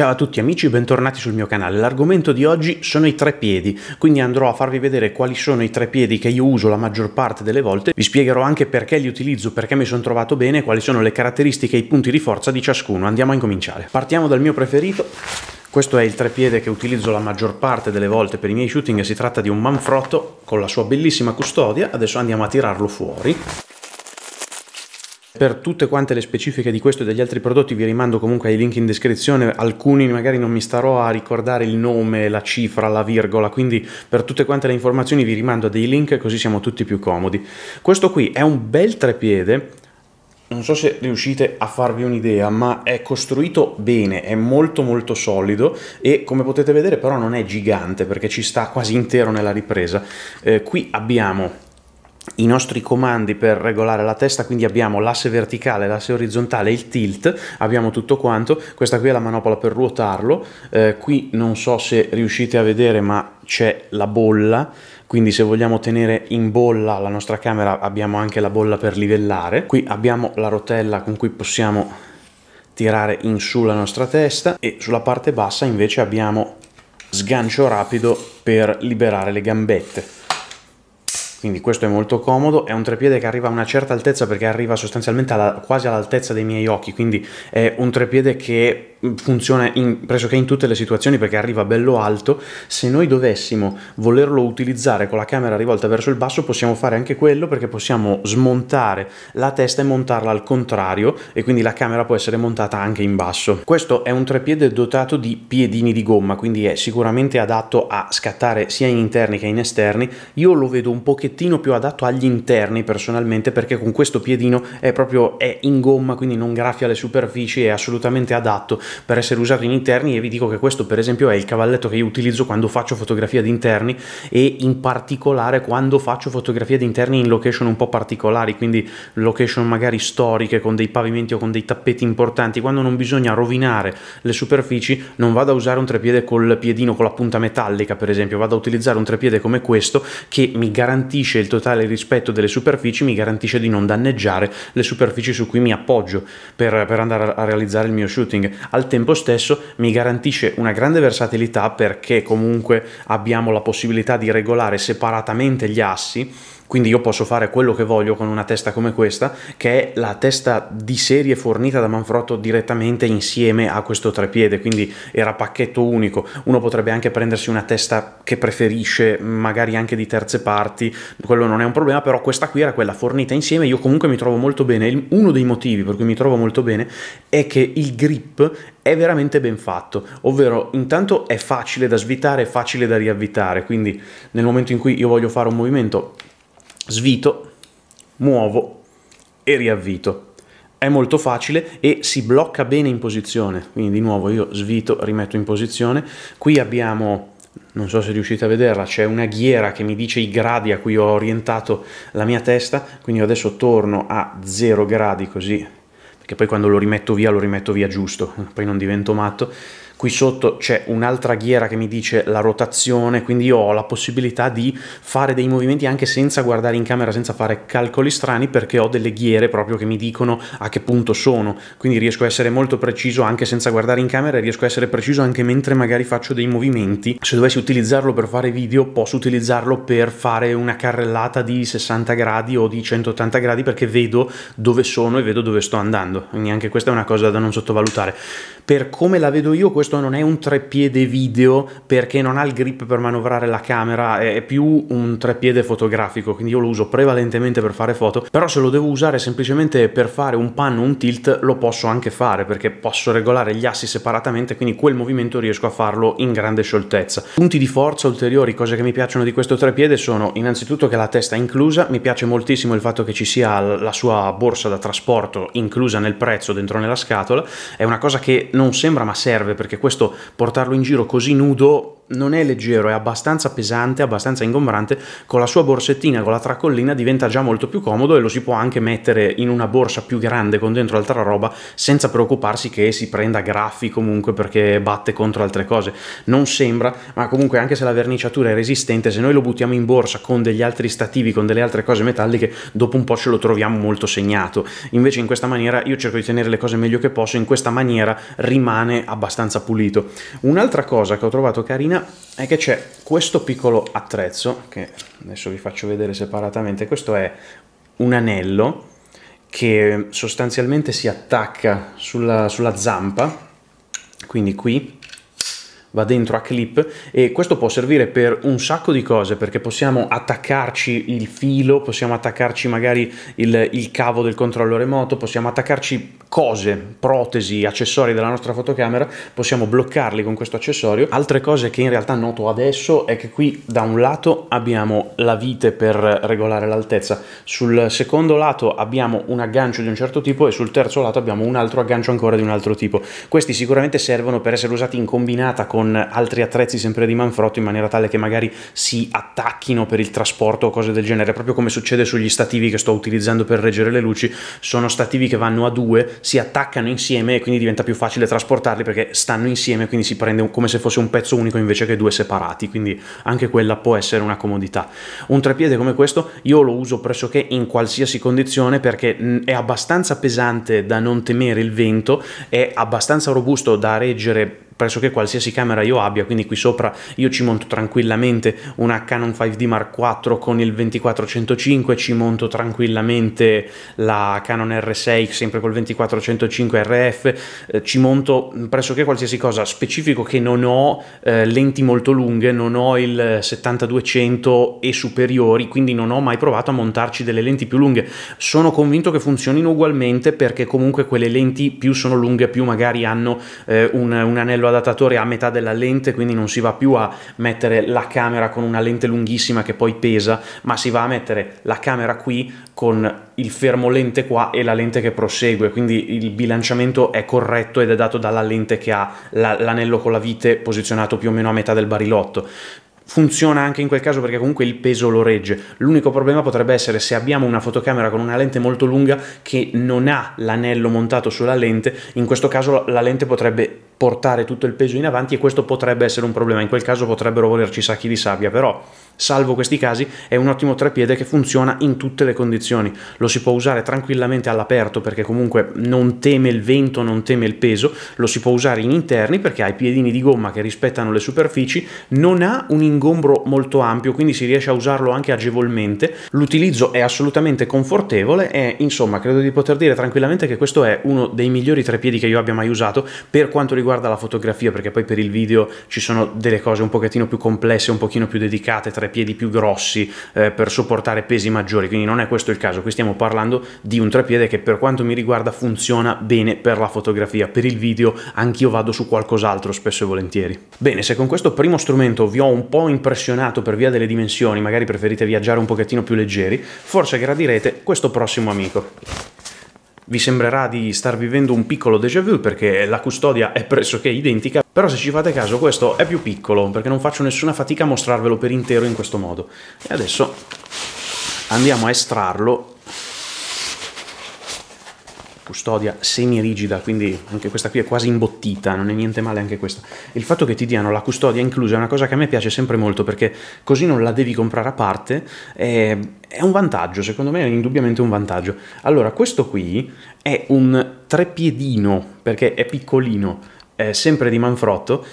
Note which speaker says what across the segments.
Speaker 1: Ciao a tutti amici e bentornati sul mio canale. L'argomento di oggi sono i tre piedi, quindi andrò a farvi vedere quali sono i tre piedi che io uso la maggior parte delle volte, vi spiegherò anche perché li utilizzo, perché mi sono trovato bene, quali sono le caratteristiche e i punti di forza di ciascuno. Andiamo a incominciare. Partiamo dal mio preferito, questo è il trepiede che utilizzo la maggior parte delle volte per i miei shooting, si tratta di un manfrotto con la sua bellissima custodia, adesso andiamo a tirarlo fuori. Per tutte quante le specifiche di questo e degli altri prodotti vi rimando comunque ai link in descrizione, alcuni magari non mi starò a ricordare il nome, la cifra, la virgola, quindi per tutte quante le informazioni vi rimando a dei link così siamo tutti più comodi. Questo qui è un bel trepiede, non so se riuscite a farvi un'idea, ma è costruito bene, è molto molto solido e come potete vedere però non è gigante perché ci sta quasi intero nella ripresa. Eh, qui abbiamo i nostri comandi per regolare la testa, quindi abbiamo l'asse verticale, l'asse orizzontale, il tilt, abbiamo tutto quanto, questa qui è la manopola per ruotarlo, eh, qui non so se riuscite a vedere ma c'è la bolla, quindi se vogliamo tenere in bolla la nostra camera abbiamo anche la bolla per livellare, qui abbiamo la rotella con cui possiamo tirare in su la nostra testa e sulla parte bassa invece abbiamo sgancio rapido per liberare le gambette quindi questo è molto comodo, è un trepiede che arriva a una certa altezza perché arriva sostanzialmente alla, quasi all'altezza dei miei occhi, quindi è un trepiede che funziona in, pressoché in tutte le situazioni perché arriva bello alto, se noi dovessimo volerlo utilizzare con la camera rivolta verso il basso possiamo fare anche quello perché possiamo smontare la testa e montarla al contrario e quindi la camera può essere montata anche in basso. Questo è un trepiede dotato di piedini di gomma quindi è sicuramente adatto a scattare sia in interni che in esterni, io lo vedo un pochettino più adatto agli interni personalmente perché con questo piedino è proprio è in gomma quindi non graffia le superfici, è assolutamente adatto per essere usato in interni e vi dico che questo per esempio è il cavalletto che io utilizzo quando faccio fotografia di interni e in particolare quando faccio fotografia di interni in location un po' particolari, quindi location magari storiche con dei pavimenti o con dei tappeti importanti, quando non bisogna rovinare le superfici non vado a usare un trepiede col piedino con la punta metallica per esempio, vado a utilizzare un trepiede come questo che mi garantisce il totale rispetto delle superfici, mi garantisce di non danneggiare le superfici su cui mi appoggio per, per andare a realizzare il mio shooting al tempo stesso mi garantisce una grande versatilità perché comunque abbiamo la possibilità di regolare separatamente gli assi quindi io posso fare quello che voglio con una testa come questa, che è la testa di serie fornita da Manfrotto direttamente insieme a questo trepiede, quindi era pacchetto unico. Uno potrebbe anche prendersi una testa che preferisce, magari anche di terze parti, quello non è un problema, però questa qui era quella fornita insieme, io comunque mi trovo molto bene. Uno dei motivi per cui mi trovo molto bene è che il grip è veramente ben fatto, ovvero intanto è facile da svitare, è facile da riavvitare, quindi nel momento in cui io voglio fare un movimento svito, muovo e riavvito. È molto facile e si blocca bene in posizione, quindi di nuovo io svito, rimetto in posizione. Qui abbiamo non so se riuscite a vederla, c'è una ghiera che mi dice i gradi a cui ho orientato la mia testa, quindi adesso torno a 0 gradi così, perché poi quando lo rimetto via lo rimetto via giusto, poi non divento matto, qui sotto c'è un'altra ghiera che mi dice la rotazione, quindi io ho la possibilità di fare dei movimenti anche senza guardare in camera, senza fare calcoli strani, perché ho delle ghiere proprio che mi dicono a che punto sono, quindi riesco a essere molto preciso anche senza guardare in camera e riesco a essere preciso anche mentre magari faccio dei movimenti. Se dovessi utilizzarlo per fare video, posso utilizzarlo per fare una carrellata di 60 gradi o di 180 gradi perché vedo dove sono e vedo dove sto andando, quindi anche questa è una cosa da non sottovalutare. Per come la vedo io, questo questo non è un treppiede video perché non ha il grip per manovrare la camera, è più un treppiede fotografico, quindi io lo uso prevalentemente per fare foto, però se lo devo usare semplicemente per fare un panno, un tilt, lo posso anche fare perché posso regolare gli assi separatamente, quindi quel movimento riesco a farlo in grande scioltezza. Punti di forza ulteriori, cose che mi piacciono di questo treppiede sono innanzitutto che la testa è inclusa, mi piace moltissimo il fatto che ci sia la sua borsa da trasporto inclusa nel prezzo dentro nella scatola, è una cosa che non sembra ma serve perché questo portarlo in giro così nudo non è leggero, è abbastanza pesante, abbastanza ingombrante, con la sua borsettina, con la tracollina diventa già molto più comodo e lo si può anche mettere in una borsa più grande con dentro altra roba senza preoccuparsi che si prenda graffi comunque perché batte contro altre cose. Non sembra, ma comunque anche se la verniciatura è resistente, se noi lo buttiamo in borsa con degli altri stativi, con delle altre cose metalliche, dopo un po' ce lo troviamo molto segnato. Invece in questa maniera io cerco di tenere le cose meglio che posso, in questa maniera rimane abbastanza pulito. Un'altra cosa che ho trovato carina è che c'è questo piccolo attrezzo, che adesso vi faccio vedere separatamente, questo è un anello che sostanzialmente si attacca sulla, sulla zampa, quindi qui va dentro a clip e questo può servire per un sacco di cose perché possiamo attaccarci il filo, possiamo attaccarci magari il, il cavo del controllo remoto, possiamo attaccarci cose, protesi, accessori della nostra fotocamera, possiamo bloccarli con questo accessorio. Altre cose che in realtà noto adesso è che qui da un lato abbiamo la vite per regolare l'altezza, sul secondo lato abbiamo un aggancio di un certo tipo e sul terzo lato abbiamo un altro aggancio ancora di un altro tipo. Questi sicuramente servono per essere usati in combinata con con altri attrezzi sempre di Manfrotto in maniera tale che magari si attacchino per il trasporto o cose del genere, proprio come succede sugli stativi che sto utilizzando per reggere le luci, sono stativi che vanno a due, si attaccano insieme e quindi diventa più facile trasportarli perché stanno insieme, quindi si prende come se fosse un pezzo unico invece che due separati, quindi anche quella può essere una comodità. Un trepiede come questo io lo uso pressoché in qualsiasi condizione perché mm, è abbastanza pesante da non temere il vento, è abbastanza robusto da reggere pressoché qualsiasi camera io abbia, quindi qui sopra io ci monto tranquillamente una Canon 5D Mark IV con il 2405, ci monto tranquillamente la Canon R6 sempre col 2405 RF, eh, ci monto pressoché qualsiasi cosa, specifico che non ho eh, lenti molto lunghe, non ho il 7200 e superiori, quindi non ho mai provato a montarci delle lenti più lunghe. Sono convinto che funzionino ugualmente perché comunque quelle lenti più sono lunghe, più magari hanno eh, un, un anello adattatore a metà della lente, quindi non si va più a mettere la camera con una lente lunghissima che poi pesa, ma si va a mettere la camera qui con il fermo lente qua e la lente che prosegue, quindi il bilanciamento è corretto ed è dato dalla lente che ha l'anello con la vite posizionato più o meno a metà del barilotto funziona anche in quel caso perché comunque il peso lo regge. L'unico problema potrebbe essere se abbiamo una fotocamera con una lente molto lunga che non ha l'anello montato sulla lente, in questo caso la lente potrebbe portare tutto il peso in avanti e questo potrebbe essere un problema, in quel caso potrebbero volerci sacchi di sabbia, però salvo questi casi è un ottimo treppiede che funziona in tutte le condizioni, lo si può usare tranquillamente all'aperto perché comunque non teme il vento, non teme il peso, lo si può usare in interni perché ha i piedini di gomma che rispettano le superfici, non ha un ingombro molto ampio quindi si riesce a usarlo anche agevolmente, l'utilizzo è assolutamente confortevole e insomma credo di poter dire tranquillamente che questo è uno dei migliori treppiedi che io abbia mai usato per quanto riguarda riguarda la fotografia, perché poi per il video ci sono delle cose un pochettino più complesse, un pochino più dedicate, tre piedi più grossi eh, per sopportare pesi maggiori, quindi non è questo il caso, qui stiamo parlando di un trepiede che per quanto mi riguarda funziona bene per la fotografia, per il video anch'io vado su qualcos'altro spesso e volentieri. Bene, se con questo primo strumento vi ho un po' impressionato per via delle dimensioni, magari preferite viaggiare un pochettino più leggeri, forse gradirete questo prossimo amico vi sembrerà di star vivendo un piccolo déjà vu perché la custodia è pressoché identica, però se ci fate caso questo è più piccolo perché non faccio nessuna fatica a mostrarvelo per intero in questo modo. E adesso andiamo a estrarlo custodia semi-rigida, quindi anche questa qui è quasi imbottita, non è niente male anche questa. Il fatto che ti diano la custodia inclusa è una cosa che a me piace sempre molto perché così non la devi comprare a parte, è, è un vantaggio, secondo me è indubbiamente un vantaggio. Allora, questo qui è un trepiedino perché è piccolino, è sempre di Manfrotto,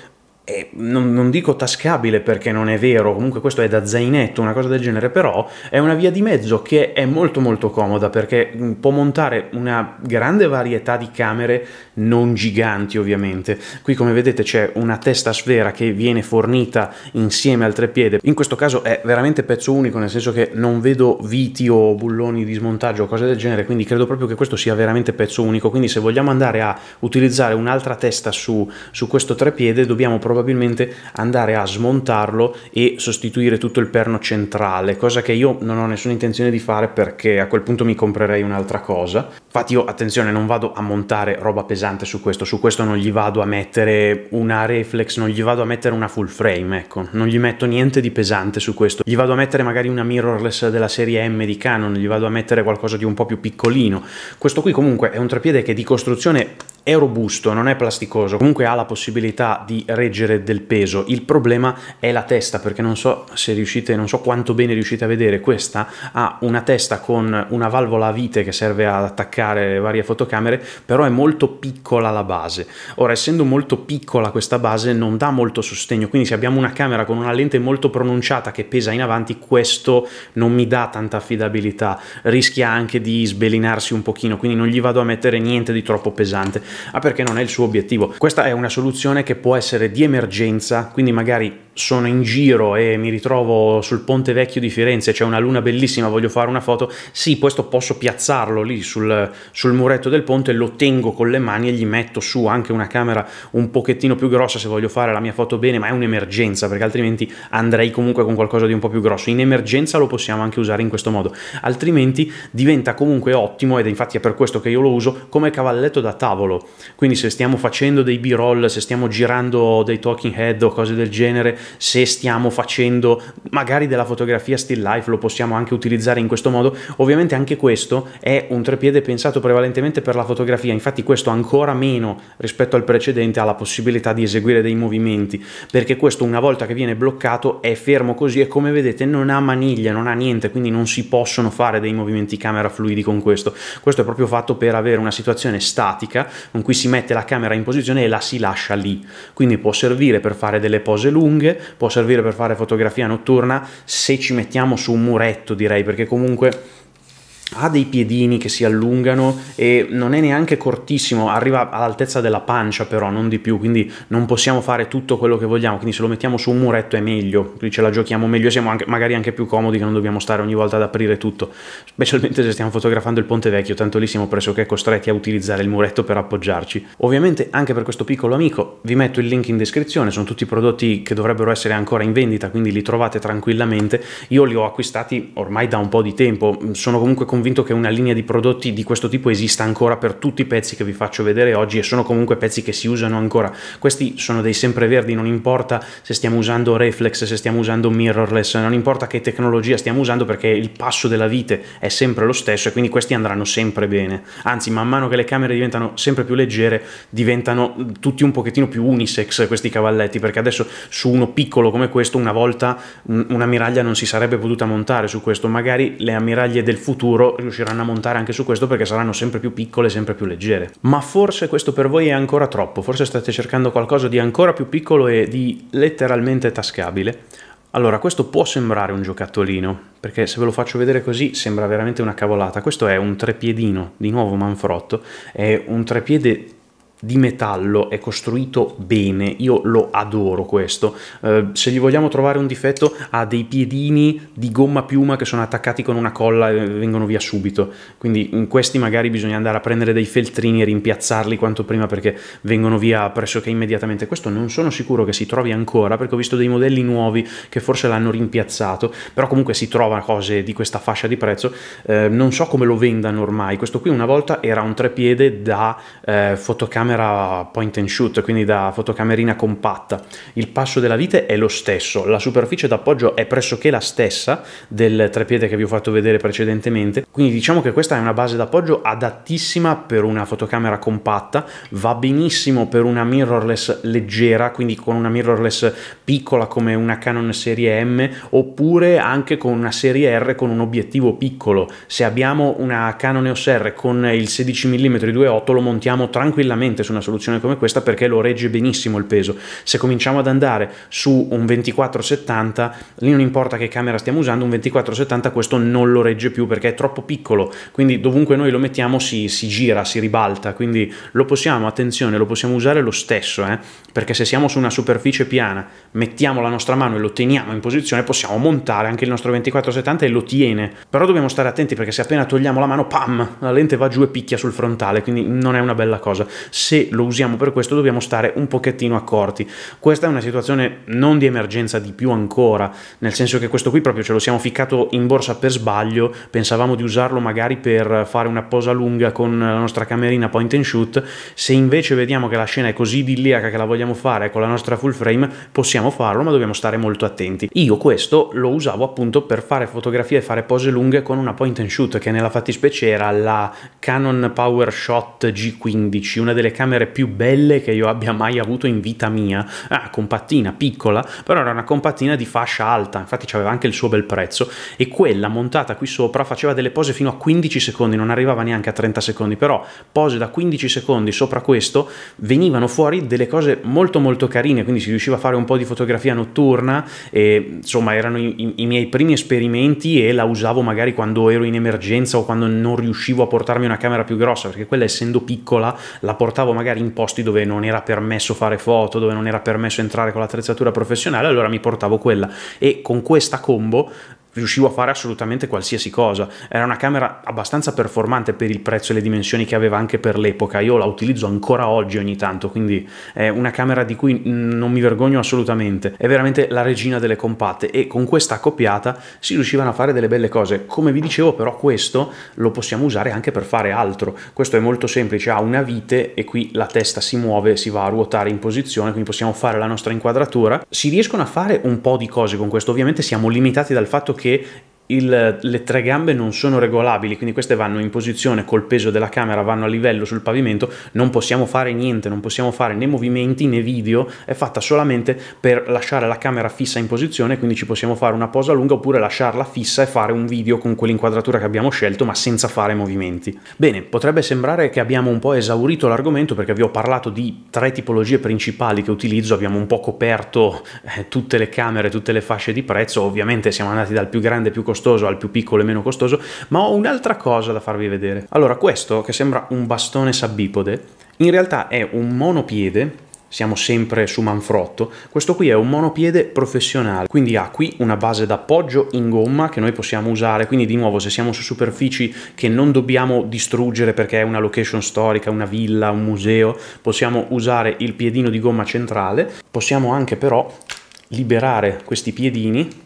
Speaker 1: eh, non, non, dico tascabile perché non è vero, comunque questo è da zainetto, una cosa del genere, però è una via di mezzo che è molto molto comoda perché mm, può montare una grande varietà di camere non giganti ovviamente. Qui come vedete c'è una testa sfera che viene fornita insieme al treppiede, in questo caso è veramente pezzo unico nel senso che non vedo viti o bulloni di smontaggio o cose del genere, quindi credo proprio che questo sia veramente pezzo unico, quindi se vogliamo andare a utilizzare un'altra testa su, su questo treppiede dobbiamo provare probabilmente andare a smontarlo e sostituire tutto il perno centrale, cosa che io non ho nessuna intenzione di fare perché a quel punto mi comprerei un'altra cosa. Infatti io, attenzione, non vado a montare roba pesante su questo, su questo non gli vado a mettere una reflex, non gli vado a mettere una full frame, ecco, non gli metto niente di pesante su questo, gli vado a mettere magari una mirrorless della serie M di Canon, gli vado a mettere qualcosa di un po' più piccolino. Questo qui comunque è un trepiede che di costruzione è robusto, non è plasticoso, comunque ha la possibilità di reggere del peso. Il problema è la testa, perché non so se riuscite, non so quanto bene riuscite a vedere, questa ha una testa con una valvola a vite che serve ad attaccare le varie fotocamere, però è molto piccola la base. Ora, essendo molto piccola questa base, non dà molto sostegno, quindi se abbiamo una camera con una lente molto pronunciata che pesa in avanti, questo non mi dà tanta affidabilità, rischia anche di sbelinarsi un pochino, quindi non gli vado a mettere niente di troppo pesante ma ah, perché non è il suo obiettivo. Questa è una soluzione che può essere di emergenza, quindi magari sono in giro e mi ritrovo sul ponte vecchio di Firenze, c'è una luna bellissima, voglio fare una foto, sì, questo posso piazzarlo lì sul, sul, muretto del ponte, lo tengo con le mani e gli metto su anche una camera un pochettino più grossa se voglio fare la mia foto bene, ma è un'emergenza perché altrimenti andrei comunque con qualcosa di un po' più grosso. In emergenza lo possiamo anche usare in questo modo, altrimenti diventa comunque ottimo ed infatti è per questo che io lo uso come cavalletto da tavolo. Quindi se stiamo facendo dei b-roll, se stiamo girando dei talking head o cose del genere, se stiamo facendo magari della fotografia still life, lo possiamo anche utilizzare in questo modo. Ovviamente anche questo è un trepiede pensato prevalentemente per la fotografia, infatti questo ancora meno rispetto al precedente ha la possibilità di eseguire dei movimenti, perché questo una volta che viene bloccato è fermo così e come vedete non ha maniglia, non ha niente, quindi non si possono fare dei movimenti camera fluidi con questo. Questo è proprio fatto per avere una situazione statica con cui si mette la camera in posizione e la si lascia lì. Quindi può servire per fare delle pose lunghe, può servire per fare fotografia notturna se ci mettiamo su un muretto direi perché comunque ha dei piedini che si allungano e non è neanche cortissimo, arriva all'altezza della pancia però, non di più, quindi non possiamo fare tutto quello che vogliamo, quindi se lo mettiamo su un muretto è meglio, qui ce la giochiamo meglio, siamo anche, magari anche più comodi che non dobbiamo stare ogni volta ad aprire tutto, specialmente se stiamo fotografando il ponte vecchio, tanto lì siamo pressoché costretti a utilizzare il muretto per appoggiarci. Ovviamente anche per questo piccolo amico vi metto il link in descrizione, sono tutti prodotti che dovrebbero essere ancora in vendita, quindi li trovate tranquillamente, io li ho acquistati ormai da un po' di tempo, sono comunque convinto convinto che una linea di prodotti di questo tipo esista ancora per tutti i pezzi che vi faccio vedere oggi e sono comunque pezzi che si usano ancora. Questi sono dei sempreverdi, non importa se stiamo usando reflex, se stiamo usando mirrorless, non importa che tecnologia stiamo usando perché il passo della vite è sempre lo stesso e quindi questi andranno sempre bene. Anzi, man mano che le camere diventano sempre più leggere, diventano tutti un pochettino più unisex questi cavalletti, perché adesso su uno piccolo come questo una volta mm, una miraglia non si sarebbe potuta montare su questo, magari le ammiraglie del futuro riusciranno a montare anche su questo perché saranno sempre più piccole, sempre più leggere. Ma forse questo per voi è ancora troppo, forse state cercando qualcosa di ancora più piccolo e di letteralmente tascabile. Allora, questo può sembrare un giocattolino, perché se ve lo faccio vedere così sembra veramente una cavolata. Questo è un trepiedino, di nuovo manfrotto, è un trepiede di metallo è costruito bene, io lo adoro questo. Eh, se gli vogliamo trovare un difetto, ha dei piedini di gomma piuma che sono attaccati con una colla e vengono via subito. Quindi in questi magari bisogna andare a prendere dei feltrini e rimpiazzarli quanto prima perché vengono via pressoché immediatamente. Questo non sono sicuro che si trovi ancora perché ho visto dei modelli nuovi che forse l'hanno rimpiazzato, però comunque si trova cose di questa fascia di prezzo. Eh, non so come lo vendano ormai. Questo qui una volta era un trepiede da eh, fotocamera fotocamera point and shoot, quindi da fotocamerina compatta. Il passo della vite è lo stesso, la superficie d'appoggio è pressoché la stessa del trepiede che vi ho fatto vedere precedentemente, quindi diciamo che questa è una base d'appoggio adattissima per una fotocamera compatta, va benissimo per una mirrorless leggera, quindi con una mirrorless piccola come una Canon serie M, oppure anche con una serie R con un obiettivo piccolo. Se abbiamo una Canon EOS R con il 16 mm 2.8 lo montiamo tranquillamente assolutamente su una soluzione come questa perché lo regge benissimo il peso. Se cominciamo ad andare su un 2470, lì non importa che camera stiamo usando, un 2470 questo non lo regge più perché è troppo piccolo, quindi dovunque noi lo mettiamo si, si gira, si ribalta, quindi lo possiamo, attenzione, lo possiamo usare lo stesso, eh? perché se siamo su una superficie piana, mettiamo la nostra mano e lo teniamo in posizione, possiamo montare anche il nostro 2470 e lo tiene, però dobbiamo stare attenti perché se appena togliamo la mano, pam, la lente va giù e picchia sul frontale, quindi non è una bella cosa. Se se lo usiamo per questo dobbiamo stare un pochettino accorti. Questa è una situazione non di emergenza di più ancora, nel senso che questo qui proprio ce lo siamo ficcato in borsa per sbaglio, pensavamo di usarlo magari per fare una posa lunga con la nostra camerina point and shoot, se invece vediamo che la scena è così idilliaca che la vogliamo fare con la nostra full frame, possiamo farlo, ma dobbiamo stare molto attenti. Io questo lo usavo appunto per fare fotografie e fare pose lunghe con una point and shoot, che nella fattispecie era la Canon Power Shot G15, una delle telecamere più belle che io abbia mai avuto in vita mia. Ah, compattina, piccola, però era una compattina di fascia alta, infatti aveva anche il suo bel prezzo, e quella montata qui sopra faceva delle pose fino a 15 secondi, non arrivava neanche a 30 secondi, però pose da 15 secondi sopra questo venivano fuori delle cose molto molto carine, quindi si riusciva a fare un po' di fotografia notturna, e, insomma erano i, i miei primi esperimenti e la usavo magari quando ero in emergenza o quando non riuscivo a portarmi una camera più grossa, perché quella essendo piccola la portavo andavo magari in posti dove non era permesso fare foto, dove non era permesso entrare con l'attrezzatura professionale, allora mi portavo quella e con questa combo riuscivo a fare assolutamente qualsiasi cosa. Era una camera abbastanza performante per il prezzo e le dimensioni che aveva anche per l'epoca. Io la utilizzo ancora oggi ogni tanto, quindi è una camera di cui non mi vergogno assolutamente. È veramente la regina delle compatte e con questa accoppiata si riuscivano a fare delle belle cose. Come vi dicevo però questo lo possiamo usare anche per fare altro. Questo è molto semplice, ha una vite e qui la testa si muove, si va a ruotare in posizione, quindi possiamo fare la nostra inquadratura. Si riescono a fare un po' di cose con questo, ovviamente siamo limitati dal fatto che के il, le tre gambe non sono regolabili, quindi queste vanno in posizione col peso della camera, vanno a livello sul pavimento, non possiamo fare niente, non possiamo fare né movimenti né video, è fatta solamente per lasciare la camera fissa in posizione, quindi ci possiamo fare una posa lunga oppure lasciarla fissa e fare un video con quell'inquadratura che abbiamo scelto ma senza fare movimenti. Bene, potrebbe sembrare che abbiamo un po' esaurito l'argomento perché vi ho parlato di tre tipologie principali che utilizzo, abbiamo un po' coperto eh, tutte le camere, tutte le fasce di prezzo, ovviamente siamo andati dal più grande più costoso costoso al più piccolo e meno costoso, ma ho un'altra cosa da farvi vedere. Allora, questo che sembra un bastone sabbipode, in realtà è un monopiede siamo sempre su Manfrotto, questo qui è un monopiede professionale, quindi ha qui una base d'appoggio in gomma che noi possiamo usare, quindi di nuovo se siamo su superfici che non dobbiamo distruggere perché è una location storica, una villa, un museo, possiamo usare il piedino di gomma centrale, possiamo anche però liberare questi piedini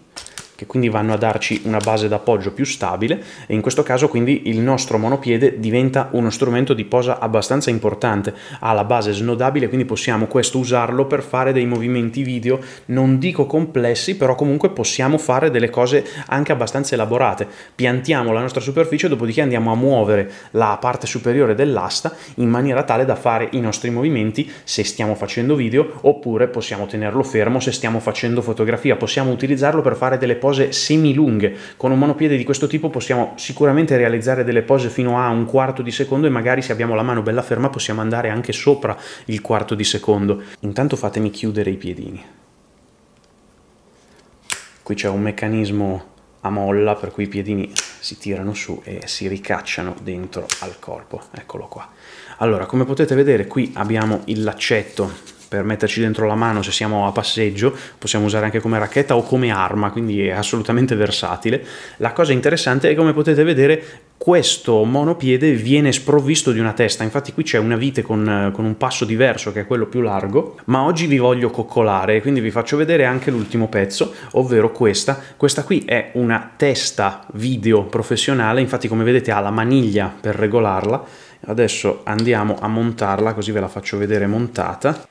Speaker 1: che quindi vanno a darci una base d'appoggio più stabile e in questo caso quindi il nostro monopiede diventa uno strumento di posa abbastanza importante, ha la base snodabile quindi possiamo questo usarlo per fare dei movimenti video non dico complessi però comunque possiamo fare delle cose anche abbastanza elaborate, piantiamo la nostra superficie dopodiché andiamo a muovere la parte superiore dell'asta in maniera tale da fare i nostri movimenti se stiamo facendo video oppure possiamo tenerlo fermo se stiamo facendo fotografia, possiamo utilizzarlo per fare delle pose pose semilunghe. Con un monopiede di questo tipo possiamo sicuramente realizzare delle pose fino a un quarto di secondo e magari se abbiamo la mano bella ferma possiamo andare anche sopra il quarto di secondo. Intanto fatemi chiudere i piedini. Qui c'è un meccanismo a molla per cui i piedini si tirano su e si ricacciano dentro al corpo. Eccolo qua. Allora, come potete vedere qui abbiamo il laccetto per metterci dentro la mano se siamo a passeggio, possiamo usare anche come racchetta o come arma, quindi è assolutamente versatile. La cosa interessante è come potete vedere questo monopiede viene sprovvisto di una testa, infatti qui c'è una vite con, con, un passo diverso che è quello più largo, ma oggi vi voglio coccolare, quindi vi faccio vedere anche l'ultimo pezzo, ovvero questa. Questa qui è una testa video professionale, infatti come vedete ha la maniglia per regolarla, adesso andiamo a montarla così ve la faccio vedere montata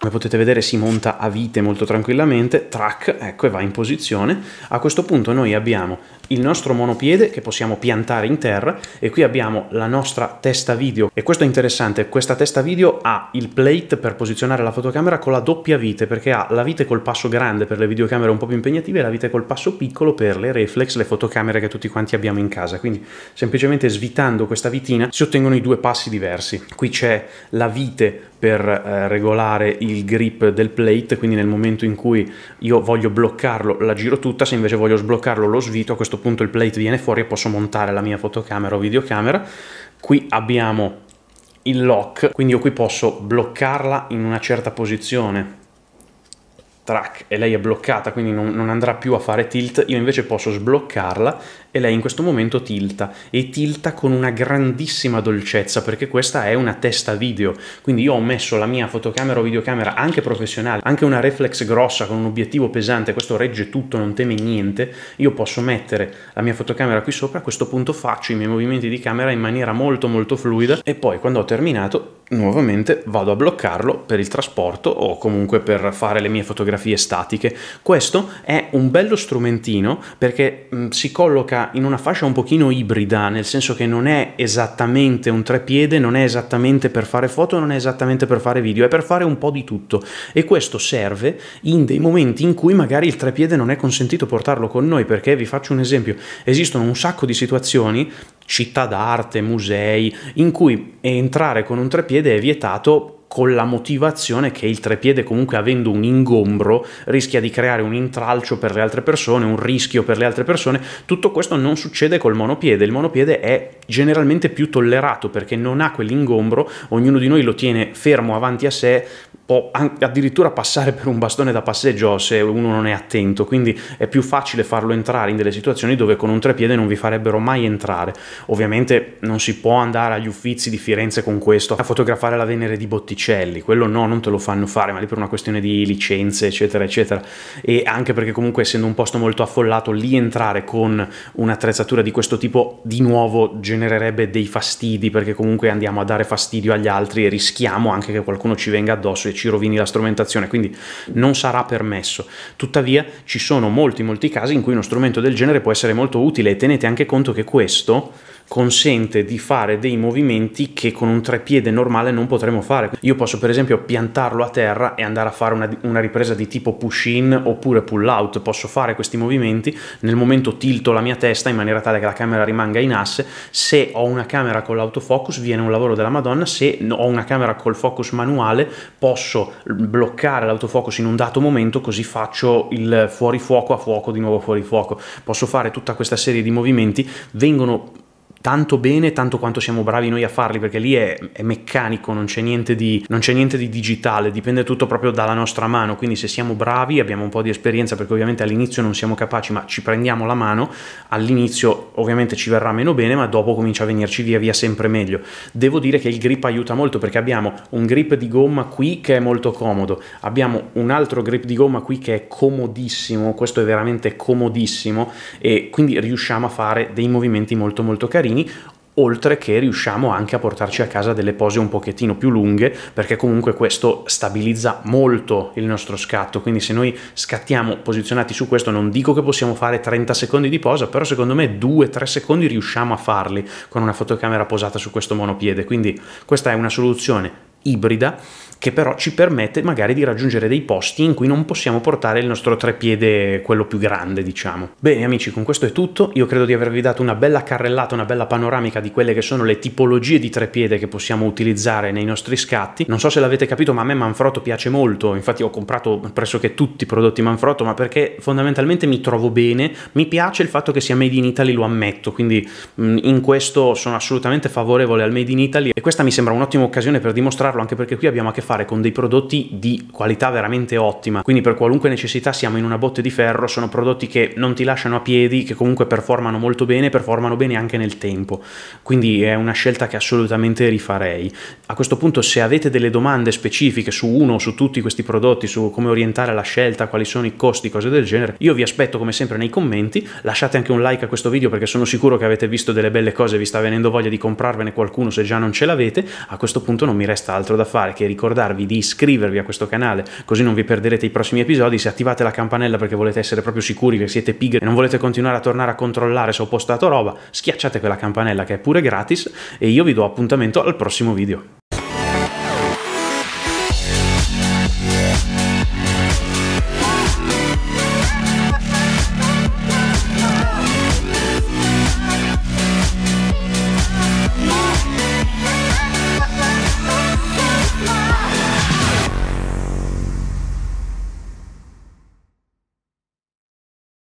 Speaker 1: come potete vedere si monta a vite molto tranquillamente, track, ecco e va in posizione. A questo punto noi abbiamo il nostro monopiede che possiamo piantare in terra e qui abbiamo la nostra testa video e questo è interessante, questa testa video ha il plate per posizionare la fotocamera con la doppia vite perché ha la vite col passo grande per le videocamere un po' più impegnative e la vite col passo piccolo per le reflex, le fotocamere che tutti quanti abbiamo in casa, quindi semplicemente svitando questa vitina si ottengono i due passi diversi. Qui c'è la vite per eh, regolare il grip del plate, quindi nel momento in cui io voglio bloccarlo la giro tutta, se invece voglio sbloccarlo lo svito, a questo punto il plate viene fuori e posso montare la mia fotocamera o videocamera. Qui abbiamo il lock, quindi io qui posso bloccarla in una certa posizione track e lei è bloccata quindi non, non andrà più a fare tilt io invece posso sbloccarla e lei in questo momento tilta e tilta con una grandissima dolcezza perché questa è una testa video quindi io ho messo la mia fotocamera o videocamera anche professionale anche una reflex grossa con un obiettivo pesante questo regge tutto non teme niente io posso mettere la mia fotocamera qui sopra a questo punto faccio i miei movimenti di camera in maniera molto molto fluida e poi quando ho terminato nuovamente vado a bloccarlo per il trasporto o comunque per fare le mie fotografie statiche questo è un bello strumentino perché mh, si colloca in una fascia un pochino ibrida, nel senso che non è esattamente un trepiede, non è esattamente per fare foto, non è esattamente per fare video, è per fare un po' di tutto e questo serve in dei momenti in cui magari il trepiede non è consentito portarlo con noi, perché vi faccio un esempio, esistono un sacco di situazioni città d'arte, musei, in cui entrare con un trepiede è vietato con la motivazione che il trepiede comunque avendo un ingombro rischia di creare un intralcio per le altre persone, un rischio per le altre persone, tutto questo non succede col monopiede, il monopiede è generalmente più tollerato perché non ha quell'ingombro, ognuno di noi lo tiene fermo avanti a sé può addirittura passare per un bastone da passeggio se uno non è attento, quindi è più facile farlo entrare in delle situazioni dove con un trepiede non vi farebbero mai entrare. Ovviamente non si può andare agli uffizi di Firenze con questo a fotografare la Venere di Botticelli, quello no, non te lo fanno fare, ma lì per una questione di licenze, eccetera, eccetera, e anche perché comunque essendo un posto molto affollato, lì entrare con un'attrezzatura di questo tipo di nuovo genererebbe dei fastidi, perché comunque andiamo a dare fastidio agli altri e rischiamo anche che qualcuno ci venga addosso e ci rovini la strumentazione, quindi non sarà permesso. Tuttavia ci sono molti, molti casi in cui uno strumento del genere può essere molto utile e tenete anche conto che questo consente di fare dei movimenti che con un trepiede normale non potremmo fare. Io posso per esempio piantarlo a terra e andare a fare una, una ripresa di tipo push-in oppure pull-out, posso fare questi movimenti, nel momento tilto la mia testa in maniera tale che la camera rimanga in asse, se ho una camera con l'autofocus viene un lavoro della Madonna, se ho una camera col focus manuale posso posso bloccare l'autofocus in un dato momento così faccio il fuori fuoco a fuoco di nuovo fuori fuoco. Posso fare tutta questa serie di movimenti, vengono tanto bene tanto quanto siamo bravi noi a farli perché lì è, è meccanico non c'è, di, non c'è niente di digitale dipende tutto proprio dalla nostra mano quindi se siamo bravi abbiamo un po' di esperienza perché ovviamente all'inizio non siamo capaci ma ci prendiamo la mano all'inizio ovviamente ci verrà meno bene ma dopo comincia a venirci via via sempre meglio devo dire che il grip aiuta molto perché abbiamo un grip di gomma qui che è molto comodo abbiamo un altro grip di gomma qui che è comodissimo questo è veramente comodissimo e quindi riusciamo a fare dei movimenti molto molto carini carini oltre che riusciamo anche a portarci a casa delle pose un pochettino più lunghe, perché comunque questo stabilizza molto il nostro scatto, quindi se noi scattiamo posizionati su questo, non dico che possiamo fare 30 secondi di posa, però secondo me 2-3 secondi riusciamo a farli con una fotocamera posata su questo monopiede, quindi questa è una soluzione ibrida che però ci permette magari di raggiungere dei posti in cui non possiamo portare il nostro trepiede, quello più grande, diciamo. Bene amici, con questo è tutto. Io credo di avervi dato una bella carrellata, una bella panoramica di quelle che sono le tipologie di trepiede che possiamo utilizzare nei nostri scatti. Non so se l'avete capito, ma a me Manfrotto piace molto. Infatti ho comprato pressoché tutti i prodotti Manfrotto, ma perché fondamentalmente mi trovo bene, mi piace il fatto che sia made in Italy, lo ammetto, quindi mm, in questo sono assolutamente favorevole al made in Italy e questa mi sembra un'ottima occasione per dimostrarlo, anche perché qui abbiamo a che fare fare con dei prodotti di qualità veramente ottima, quindi per qualunque necessità siamo in una botte di ferro, sono prodotti che non ti lasciano a piedi, che comunque performano molto bene, performano bene anche nel tempo, quindi è una scelta che assolutamente rifarei. A questo punto se avete delle domande specifiche su uno o su tutti questi prodotti, su come orientare la scelta, quali sono i costi, cose del genere, io vi aspetto come sempre nei commenti, lasciate anche un like a questo video perché sono sicuro che avete visto delle belle cose, vi sta venendo voglia di comprarvene qualcuno se già non ce l'avete, a questo punto non mi resta altro da fare che ricordare ricordarvi di iscrivervi a questo canale così non vi perderete i prossimi episodi, se attivate la campanella perché volete essere proprio sicuri che siete pigri e non volete continuare a tornare a controllare se ho postato roba, schiacciate quella campanella che è pure gratis e io vi do appuntamento al prossimo video.